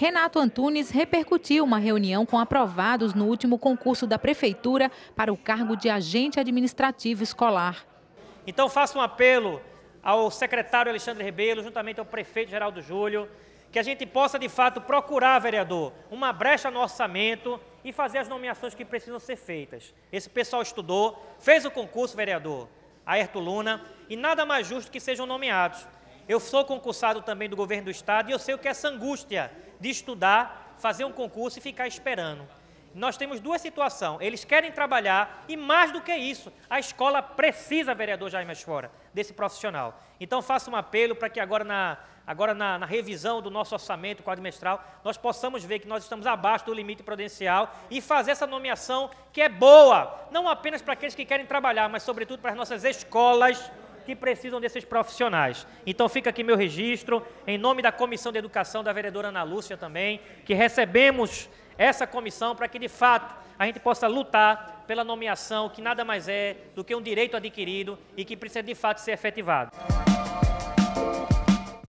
Renato Antunes repercutiu uma reunião com aprovados no último concurso da Prefeitura para o cargo de agente administrativo escolar. Então, faço um apelo ao secretário Alexandre Rebelo, juntamente ao prefeito Geraldo Júlio, que a gente possa, de fato, procurar, vereador, uma brecha no orçamento e fazer as nomeações que precisam ser feitas. Esse pessoal estudou, fez o concurso, vereador, Aerto Luna, e nada mais justo que sejam nomeados. Eu sou concursado também do governo do estado e eu sei o que é essa angústia de estudar, fazer um concurso e ficar esperando. Nós temos duas situações. Eles querem trabalhar e mais do que isso, a escola precisa, vereador Jaime Fora, desse profissional. Então faço um apelo para que agora na agora na, na, revisão do nosso orçamento quadrimestral, nós possamos ver que nós estamos abaixo do limite prudencial e fazer essa nomeação que é boa, não apenas para aqueles que querem trabalhar, mas sobretudo para as nossas escolas que precisam desses profissionais. Então fica aqui meu registro, em nome da Comissão de Educação da vereadora Ana Lúcia também, que recebemos essa comissão para que de fato a gente possa lutar pela nomeação, que nada mais é do que um direito adquirido e que precisa de fato ser efetivado.